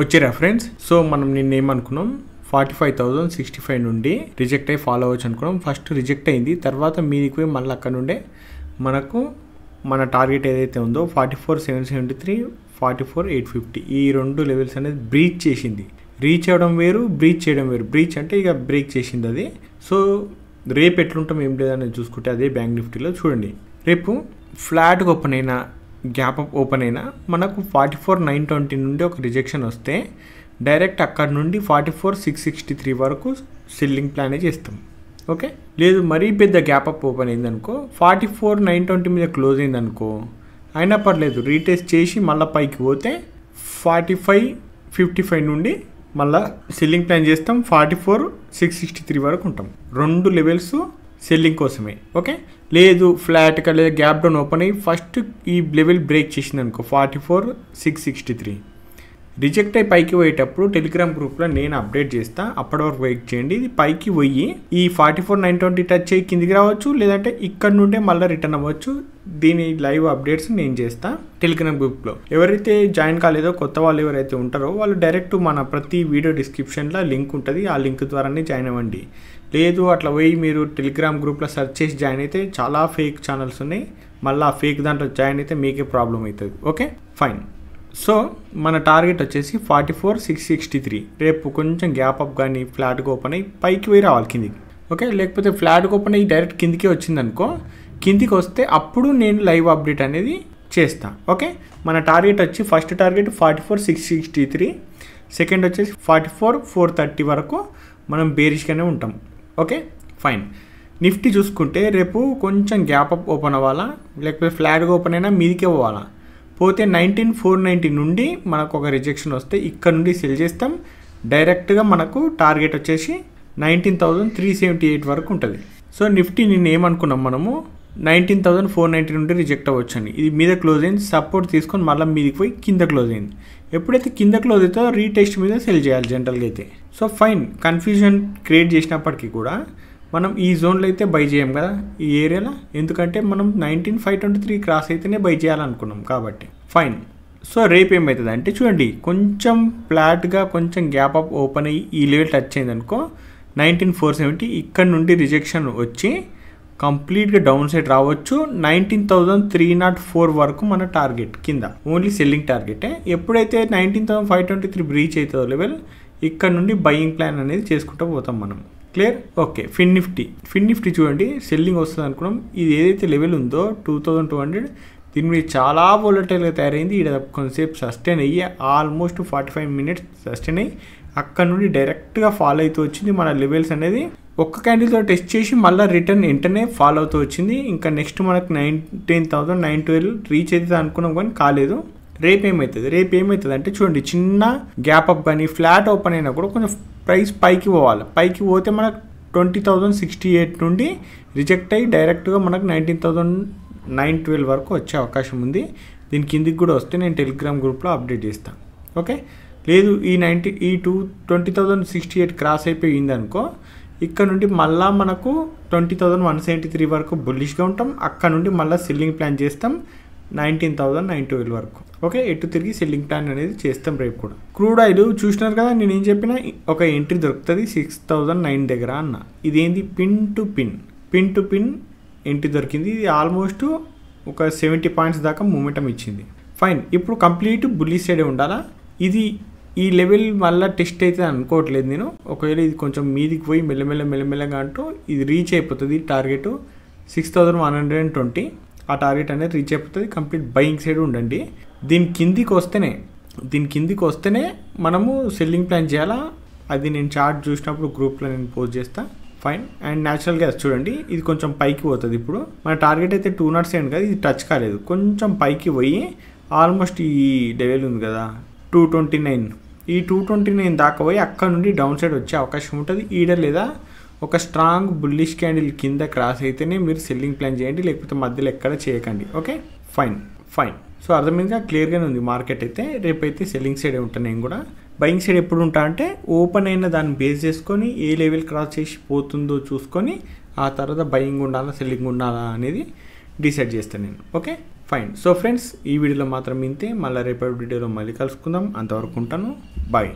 వచ్చే friends so మనం నిన్న ఏమనుకున్నాం forty five thousand sixty five నుండి రిజెక్ట్ అయ్యి ఫాలో అవ్వచ్చు అనుకున్నాం ఫస్ట్ రిజెక్ట్ అయింది తర్వాత మీదికి పోయి మళ్ళీ అక్కడ నుండే మనకు మన టార్గెట్ ఏదైతే ఉందో forty four seven seventy three forty four eight fifty ఈ రెండు లెవెల్స్ అనేది బ్రీచ్ చేసింది రీచ్ అవ్వడం వేరు బ్రీచ్ చేయడం వేరు బ్రీచ్ అంటే ఇక బ్రేక్ చేసింది అది సో రేపు ఎట్లుంటాం ఏం లేదని చూసుకుంటే అదే బ్యాంక్ నిఫ్టీలో చూడండి రేపు ఫ్లాట్గా ఓపెన్ అయిన గ్యాప్ ఓపెన్ అయినా మనకు ఫార్టీ ఫోర్ నైన్ ట్వంటీ నుండి ఒక రిజెక్షన్ వస్తే డైరెక్ట్ అక్కడ నుండి forty four six sixty three వరకు సెల్లింగ్ ప్లానే చేస్తాం ఓకే లేదు మరీ పెద్ద గ్యాప్ అప్ ఓపెన్ అయిందనుకో ఫార్టీ ఫోర్ నైన్ ట్వంటీ మీద క్లోజ్ అయిందనుకో అయినా పర్లేదు రీటెస్ట్ చేసి మళ్ళీ పైకి పోతే ఫార్టీ ఫైవ్ ఫిఫ్టీ ఫైవ్ నుండి మళ్ళీ సెల్లింగ్ ప్లాన్ చేస్తాం forty four six sixty three వరకు ఉంటాం రెండు లెవెల్స్ సెల్లింగ్ కోసమే ఓకే లేదు ఫ్లాట్గా లేదా గ్యాప్ డౌన్ ఓపెన్ అయ్యి ఫస్ట్ ఈ లెవెల్ బ్రేక్ చేసింది అనుకో forty four six sixty three reject అయ్యి పైకి పోయేటప్పుడు టెలిగ్రామ్ గ్రూప్లో నేను అప్డేట్ చేస్తా అప్పటి వరకు వెయిట్ చేయండి ఇది పైకి పోయి ఈ forty four nine twenty touch అయ్యి కిందికి రావచ్చు లేదంటే ఇక్కడ నుండే మళ్ళీ రిటర్న్ అవ్వచ్చు దీని లైవ్ అప్డేట్స్ నేను చేస్తా టెలిగ్రామ్ గ్రూప్లో ఎవరైతే జాయిన్ కాలేదో కొత్త వాళ్ళు ఎవరైతే ఉంటారో వాళ్ళు డైరెక్ట్ మన ప్రతి వీడియో డిస్క్రిప్షన్లో లింక్ ఉంటుంది ఆ లింక్ ద్వారానే జాయిన్ అవ్వండి లేదు అట్లా పోయి మీరు టెలిగ్రామ్ గ్రూప్లో సెర్చ్ చేసి జాయిన్ అయితే చాలా ఫేక్ ఛానల్స్ ఉన్నాయి మళ్ళీ ఆ ఫేక్ దాంట్లో జాయిన్ అయితే మీకే ప్రాబ్లం అవుతుంది ఓకే ఫైన్ సో మన టార్గెట్ వచ్చేసి forty four six sixty three రేపు కొంచెం గ్యాప్ అప్ కానీ ఫ్లాట్గా ఓపెన్ అయ్యి పైకి పోయి రావాలి కిందికి ఓకే లేకపోతే ఫ్లాట్గా ఓపెన్ అయ్యి డైరెక్ట్ కిందికే వచ్చిందనుకో కిందికి వస్తే అప్పుడు నేను లైవ్ అప్డేట్ అనేది చేస్తా ఓకే మన టార్గెట్ వచ్చి first target forty four six sixty three second వచ్చేసి ఫార్టీ ఫోర్ ఫోర్ థర్టీ వరకు మనం బేరిష్గానే ఉంటాం ఓకే ఫైన్ నిఫ్టీ చూసుకుంటే రేపు కొంచెం గ్యాప్ అప్ ఓపెన్ అవ్వాలా లేకపోతే ఫ్లాట్గా ఓపెన్ అయినా మీదికే పోవాలా పోతే నైన్టీన్ ఫోర్ నైంటీ నుండి మనకు ఒక రిజెక్షన్ వస్తే ఇక్కడ నుండి సెల్ చేస్తాం డైరెక్ట్గా మనకు టార్గెట్ వచ్చేసి nineteen thousand three seventy eight వరకు ఉంటుంది సో నిఫ్టీ నేను ఏమనుకున్నాం మనము నైన్టీన్ థౌసండ్ ఫోర్ నైంటీ నుండి రిజెక్ట్ అవ్వచ్చు అండి ఇది మీద క్లోజ్ అయింది సపోర్ట్ తీసుకొని మళ్ళీ మీదకి పోయి కింద క్లోజ్ అయింది ఎప్పుడైతే కింద క్లోజ్ అవుతుందో రీటెస్ట్ మీద సెల్ చేయాలి జనరల్గా అయితే సో ఫైన్ కన్ఫ్యూజన్ క్రియేట్ చేసినప్పటికీ కూడా మనం ఈ జోన్లో అయితే బై చేయం కదా ఈ ఏరియాలో ఎందుకంటే మనం nineteen five twenty three cross అయితేనే బై చేయాలనుకున్నాం కాబట్టి ఫైన్ సో రేపు ఏమవుతుంది అంటే చూడండి కొంచెం ఫ్లాట్గా కొంచెం గ్యాప్ అప్ ఓపెన్ అయ్యి ఈ లెవెల్ టచ్ అనుకో నైన్టీన్ ఫోర్ సెవెంటీ ఇక్కడ నుండి రిజెక్షన్ వచ్చి కంప్లీట్గా డౌన్ సైడ్ రావచ్చు nineteen thousand three nought four వరకు మన టార్గెట్ కింద ఓన్లీ సెల్లింగ్ టార్గెటే ఎప్పుడైతే nineteen thousand five twenty three breach అవుతుందో లెవెల్ ఇక్కడ నుండి బయింగ్ ప్లాన్ అనేది చేసుకుంటూ పోతాం మనం clear okay Fin Nifty Fin Nifty చూడండి సెల్లింగ్ వస్తుంది అనుకున్నాం ఇది ఏదైతే లెవెల్ ఉందో టూ థౌజండ్ టూ హండ్రెడ్ దీని మీద చాలా వోలటైల్గా తయారైంది ఇక్కడ కొంతసేపు సస్టైన్ అయ్యి almost forty five minutes sustain అయ్యి అక్కడ నుండి డైరెక్ట్గా ఫాలో అవుతూ వచ్చింది మన లెవెల్స్ అనేది ఒక్క క్యాండిల్తో టెస్ట్ చేసి మళ్ళీ రిటర్న్ వెంటనే ఫాల్ అవుతూ వచ్చింది ఇంకా నెక్స్ట్ మనకు nineteen thousand nine twelve reach అవుతుంది అనుకున్నాం కానీ కాలేదు రేపు ఏమవుతుంది రేపు ఏమవుతుంది అంటే చూడండి చిన్న గ్యాప్ అప్ కానీ ఫ్లాట్ ఓపెన్ అయినా కూడా కొంచెం ప్రైస్ పైకి పోవాలి పైకి పోతే మనకు ట్వంటీ థౌజండ్ సిక్స్టీ ఎయిట్ నుండి రిజెక్ట్ అయ్యి డైరెక్ట్గా మనకు నైన్టీన్ థౌసండ్ నైన్ ట్వెల్వ్ వరకు వచ్చే అవకాశం ఉంది దీని కిందికి కూడా వస్తే నేను టెలిగ్రామ్ గ్రూప్లో అప్డేట్ చేస్తాను ఓకే లేదు ఈ నైన్టీ ఈ two twenty thousand sixty eight cross అయిపోయింది అనుకో ఇక్కడ నుండి మళ్ళా మనకు twenty thousand one seventy three వరకు బుల్లిష్గా ఉంటాం అక్కడ నుండి మళ్ళీ సెల్లింగ్ ప్లాన్ చేస్తాం నైన్టీన్ థౌజండ్ నైన్ ట్వెల్వ్ వరకు ఓకే ఎటు తిరిగి సెల్లింగ్ ప్లాన్ అనేది చేస్తాం రేపు కూడా క్రూడ్ ఆయిల్ చూసినారు కదా నేను ఏం చెప్పిన ఒక ఎంట్రీ దొరుకుతుంది సిక్స్ థౌజండ్ నైన్ దగ్గర అన్న ఇదేంది pin to pin pin to pin entry దొరికింది ఇది ఆల్మోస్ట్ ఒక సెవెంటీ పాయింట్స్ దాకా మూమెంటం ఇచ్చింది ఫైన్ ఇప్పుడు కంప్లీట్ బుల్లి సైడే ఉండాలా ఇది ఈ లెవెల్ మళ్ళీ టెస్ట్ అయితే అనుకోవట్లేదు నేను ఒకవేళ ఇది కొంచెం మీదికి పోయి మెల్లమెల్ల మెల్లమెల్లగా అంటూ ఇది రీచ్ అయిపోతుంది target six thousand one hundred and twenty ఆ టార్గెట్ అనేది రీచ్ అయిపోతుంది కంప్లీట్ బయింగ్ సైడ్ ఉండండి దీని కిందికి వస్తేనే దీని కిందికి వస్తేనే మనము సెల్లింగ్ ప్లాన్ చేయాలా అది నేను చార్ట్ చూసినప్పుడు గ్రూప్లో నేను పోస్ట్ చేస్తాను ఫైన్ అండ్ గ్యాస్ చూడండి ఇది కొంచెం పైకి పోతుంది ఇప్పుడు మన టార్గెట్ అయితే టూ నాట్ సెవెన్ కదా ఇది టచ్ కాలేదు కొంచెం పైకి పోయి ఆల్మోస్ట్ ఈ లెవెల్ ఉంది కదా టూ ట్వంటీ నైన్ ఈ టూ ట్వంటీ నైన్ దాకపోయి అక్కడ నుండి డౌన్ సైడ్ వచ్చే అవకాశం ఉంటుంది ఈడ లేదా ఒక స్ట్రాంగ్ బుల్లిష్ క్యాండిల్ కింద క్రాస్ అయితేనే మీరు సెల్లింగ్ ప్లాన్ చేయండి లేకపోతే మధ్యలో ఎక్కడ చేయకండి ఓకే ఫైన్ ఫైన్ సో అర్థమైందిగా క్లియర్గానే ఉంది మార్కెట్ అయితే రేపైతే సెల్లింగ్ సైడ్ ఉంటాను నేను కూడా బయింగ్ సైడ్ ఎప్పుడు ఉంటా అంటే ఓపెన్ అయిన దాన్ని బేస్ చేసుకొని ఏ లెవెల్ క్రాస్ చేసి పోతుందో చూసుకొని ఆ తర్వాత బయింగ్ ఉండాలా సెల్లింగ్ ఉండాలా అనేది డిసైడ్ చేస్తాను నేను ఓకే ఫైన్ సో ఫ్రెండ్స్ ఈ వీడియోలో మాత్రం ఇంతే మళ్ళీ రేపటి వీడియోలో మళ్ళీ కలుసుకుందాం అంతవరకు ఉంటాను బాయ్